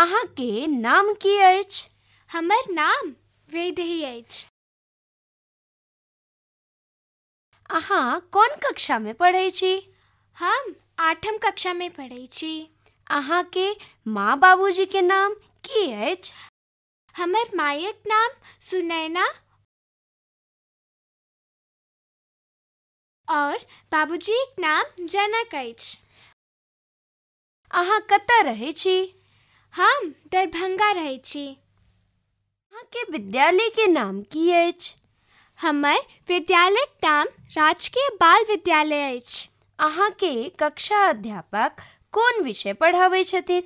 अहाँ के नाम की अछि हमर नाम वेद ही अछि अहाँ कौन कक्षा में पढ़े छी हम आठम कक्षा में पढ़े छी अहाँ के माँ बाबूजी के नाम की अछि हमर मायक नाम सुनैना और बाबूजी के नाम जनक अछि अहाँ कत रहे छी हम दरभंगा रहे छी अहाँ के विद्यालय के नाम की अछि हमर विद्यालय नाम राजकीय बाल विद्यालय अछि अहाँ के कक्षा अध्यापक कोन विषय पढ़ाबै छथिन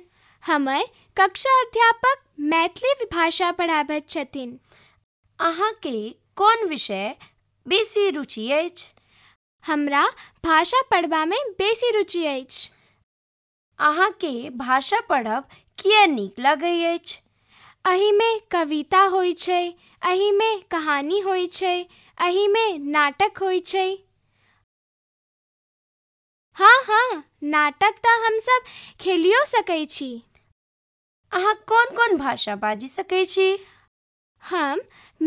हमर कक्षा अध्यापक मैथिली भाषा पढ़ाबैत छथिन अहाँ के कोन विषय बेसी रुचि अछि हमरा भाषा पढ़बा में बेसी रुचि अछि अहाँ के भाषा पढ़ब કિયનિક લાગઈ છે અહીં મેં કવિતા હોય છે અહીં કહાની હોય છે નાટક હોય છે हाँ हाँ नाटक तो हम सब खेलियो सके छी अहाँ कौन कौन भाषा बाजी सके छी हम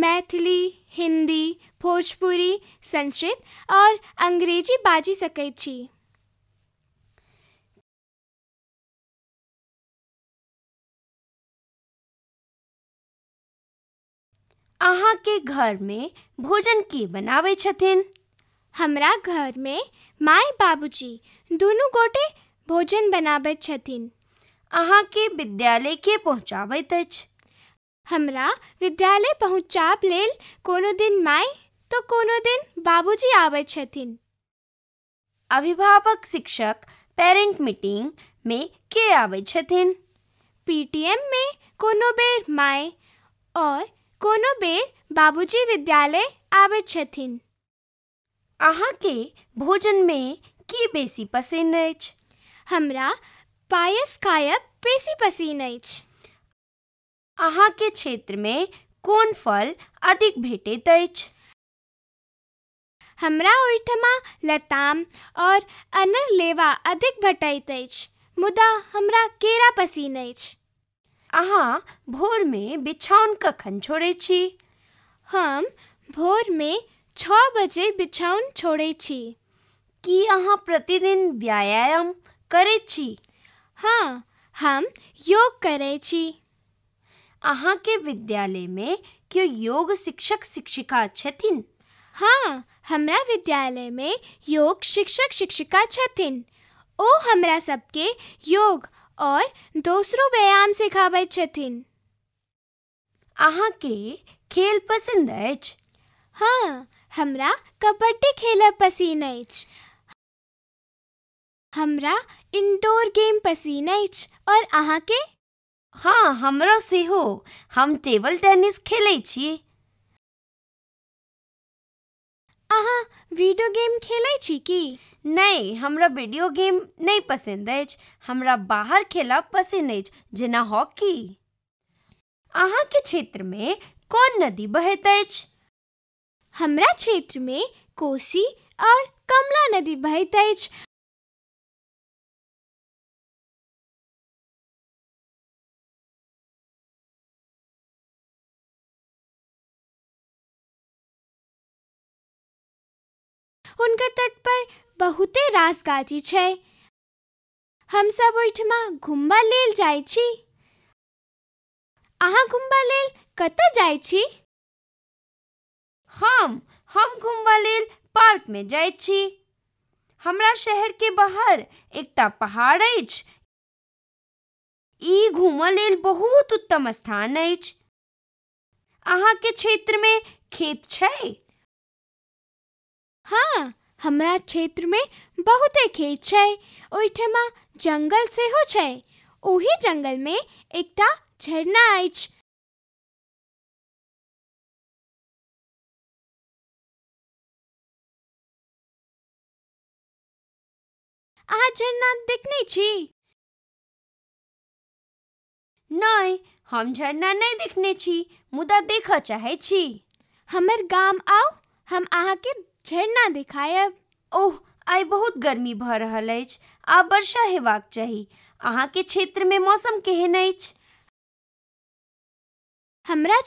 मैथिली हिंदी भोजपुरी संस्कृत और अंग्रेजी बाजी सकै छी अहाँ के घर में भोजन के बनावे छथिन हमरा घर में माय बाबूजी दोनों गोटे भोजन बनाबे छथिन अहाँ के विद्यालय के पहुँचाबैत हमरा विद्यालय पहुँचाब लेल कोनो दिन माय तो कोनो दिन बाबूजी आवे छथिन अभिभावक शिक्षक पेरेंट मीटिंग में के आवे छथिन पीटीएम में कोनो बेर माय और कोनो बेर बाबूजी विद्यालय आबैत छथिन भोजन में की बेसी पसिन्न अछि हमरा पायस खायब बेसी अहाँ अछि क्षेत्र में कोन फल अधिक भेटैत अछि हमरा ओहिठमा लताम और अनर लेवा अधिक भेटैत अछि मुदा हमरा केरा पसिन्न अछि अहाँ भोर में बिछाउन कखन छोड़े छी हम भोर में छः बजे बिछाउन छोड़े छी की अहाँ प्रतिदिन व्यायाम करे छी हाँ हम योग करे छी अहाँ के विद्यालय में क्यों योग शिक्षक शिक्षिका छथिन हाँ हमरा विद्यालय में योग शिक्षक शिक्षिका छथिन ओ हमरा सबके योग और दूसरो व्यायाम सिखाबै छथिन अहाँ के खेल पसंद है हाँ हमरा कबड्डी खेल पसीन है हमरा इंडोर गेम पसीन है और अहाँ के हाँ हमरो से हो हम टेबल टेनिस खेले छी अहाँ वीडियो गेम खेलै छी की नहीं हमरा वीडियो गेम नहीं पसंद अछि हमरा बाहर खेला पसंद अछि जेना हॉकी अहाँ के क्षेत्र में कौन नदी बहत अछि हमरा क्षेत्र में कोसी और कमला नदी बहत अछि हुनकर तट पर बहुते रास गाजी छे हम सब ओठमा घुम्बा लेल जाय छी अहाँ घुम्बा लेल कत जाइ छी हम हम घुम्बा लेल पार्क में जाइ छी हमरा शहर के बाहर एकटा पहाड़ अछि ई घूमय लेल बहुत उत्तम स्थान के क्षेत्र में खेत छै हाँ हमारा क्षेत्र में बहुत खेत है ओठमा जंगल से हो छै ओही जंगल में एक झरना अछि अहाँ झरना देखने छी नहीं हम झरना नहीं देखने छी मुदा देखा चाहे छी हमर गाम आओ हम आहा के झरना देखायब ओह आई बहुत गर्मी भ रहा है आ वर्षा हेबाक के क्षेत्र में मौसम केहन अछि हमरा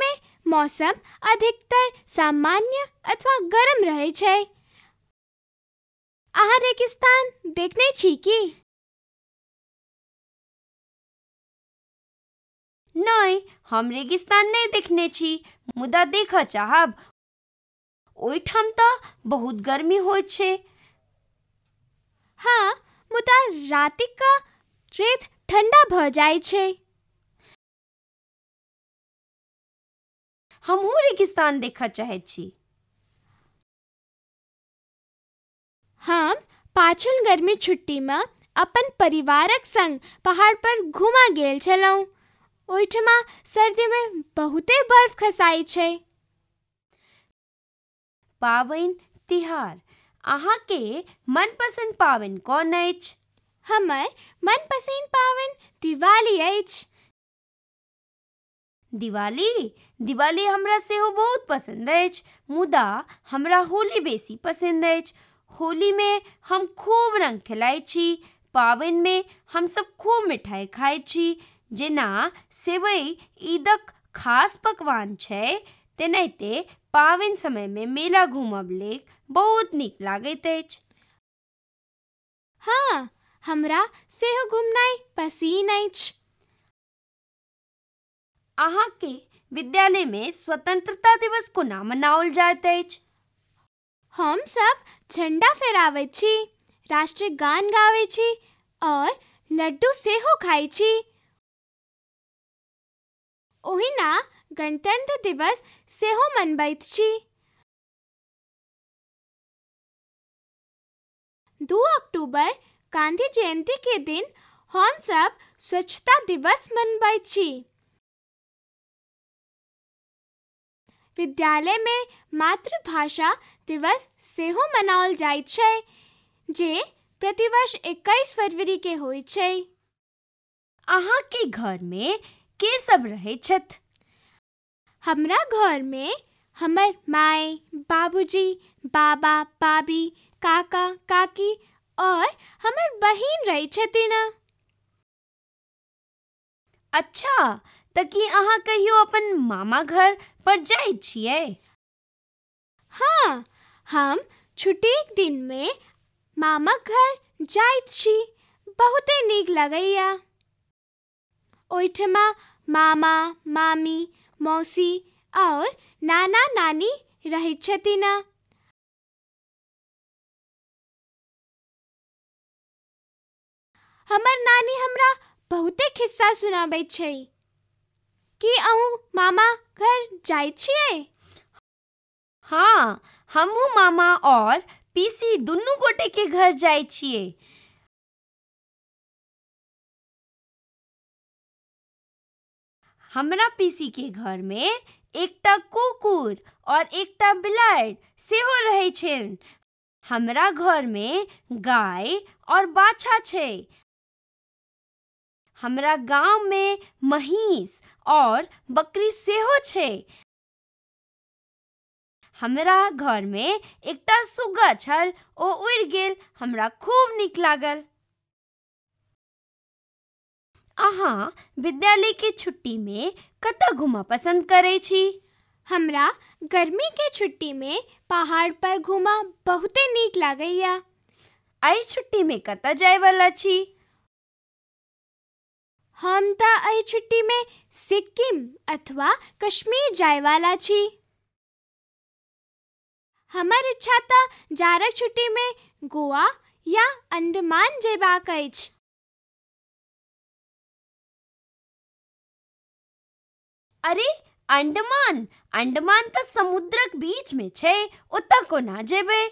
में मौसम अधिकतर सामान्य अथवा गर्म रहे छै अहाँ रेगिस्तान देखने छी की नहीं हम रेगिस्तान नहीं देखने छी मुदा देख चाहब ओहिठाम तो बहुत गर्मी हो छे हाँ मुदा रेत ठंडा भ जाए छे रेगिस्तान देखा चाहे छी हम पाछल गर्मी छुट्टी में अपन परिवारक संग पहाड़ पर घुमा गेल छलूँ ओहिठमा सर्दी में बहुते बर्फ खसाई छे पावन तिहार अहाँ के मनपसंद पावन कौन है हमर मनपसंद पावन दिवाली है दिवाली दिवाली हमरा हो बहुत पसंद है मुदा हमरा होली बेसी पसंद होली में हम खूब रङ्ग पावन छी हम सब खूब मिठाई खाए छी जेना सेवई ईदक खास पकवान छे तेनाते पावन समय में मेला घूमब लेक बहुत निक लागैत हाँ हमरा से घूमना पसीन अहाँ के विद्यालय में स्वतंत्रता दिवस कोना मनाओल जाइत अछि हम सब झंडा फहराबै राष्ट्रीय गान गावे और लड्डू सेहो खाई छी ओहिना गणतंत्र दिवस सेहो मनबैत छी दू अक्टूबर गांधी जयंती के दिन हम सब स्वच्छता दिवस मनबैत छी विद्यालय में मातृभाषा दिवस सेहो मनाओल जाइत छै जे प्रतिवर्ष 21 फरवरी के होइत छै अहाँ के घर में के सब रहे छथि हमरा घर में हमर माए बाबूजी बाबा बाबी काका काकी और हमर बहिन रही छथिन अच्छा तो कि अहाँ कहियो अपन मामा घर पर जाए छिए हाँ हम छुट्टी दिन में मामा घर जाए छी बहुते निक लगैया ओठमा मामा मामी मौसी और नाना नानी रहे छथिन हमर नानी हमरा बहुते खिस्सा सुनाबे छै कि अहु मामा घर जाइत छियै हाँ हमू मामा और पीसी दुनू गोटे के घर जाइत छियै हमरा पीसी के घर में एकटा कुकुर और एकटा बिलाड़ि सेहो रहे छनि। हमरा घर में गाय और बाछा छे हमरा गांव में महीस और बकरी सेहो छे हमरा घर में एकटा सुग्गा छल। ओ उड़ गेल। हमरा खूब निक लागल। अहाँ विद्यालय के छुट्टी में कत घूम पसंद करे छी हमरा गर्मी के छुट्टी में पहाड़ पर घूमऽ बहुते नीक लागैया आई छुट्टी में कत जाय वाला छी हम त आई छुट्टी में सिक्किम अथवा कश्मीर जाय वाला छी हमर इच्छा त जारक छुट्टी में गोवा या अंडमान जेबा कैछ अरे अंडमान अंडमान समुद्र तो समुद्रक बीच में छे को ना जेबे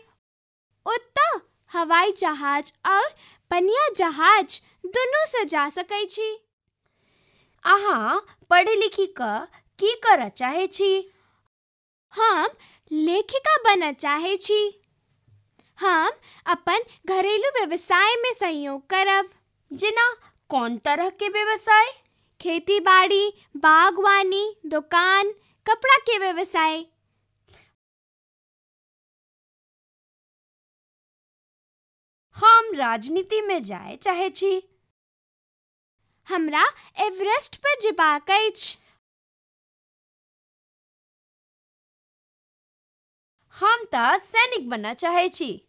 उत्ता हवाई जहाज और पनिया जहाज दोनों से जा सके छी आहा पढ़ी लिखी क की कर चाहे छी हम लेखिका बन चाहे छी हम अपन घरेलू व्यवसाय में सहयोग करब जिना कौन तरह के व्यवसाय खेती बाड़ी बागवानी दुकान कपड़ा के व्यवसाय हम राजनीति में जाए चाहे छी हमरा एवरेस्ट पर जिबा अछि हम त सैनिक बनना चाहे छी